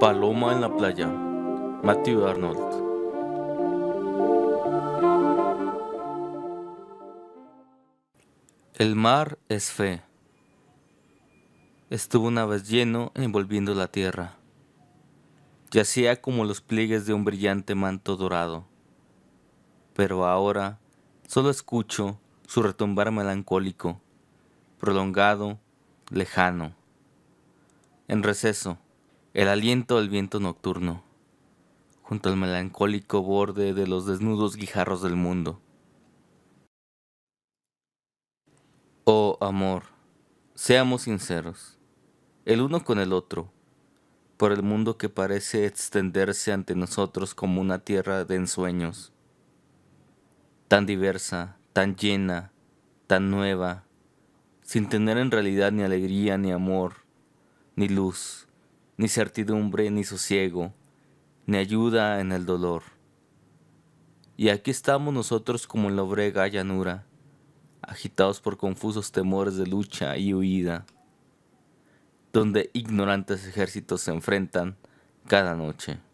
Paloma en la playa, Matthew Arnold. El mar es fe. Estuvo una vez lleno envolviendo la tierra. Yacía como los pliegues de un brillante manto dorado. Pero ahora solo escucho su retumbar melancólico, prolongado, lejano. En receso, el aliento del viento nocturno, junto al melancólico borde de los desnudos guijarros del mundo. Oh amor, seamos sinceros, el uno con el otro, por el mundo que parece extenderse ante nosotros como una tierra de ensueños, tan diversa, tan llena, tan nueva, sin tener en realidad ni alegría, ni amor, ni luz, ni certidumbre, ni sosiego, ni ayuda en el dolor. Y aquí estamos nosotros como en la obrega llanura, agitados por confusos temores de lucha y huida, donde ignorantes ejércitos se enfrentan cada noche.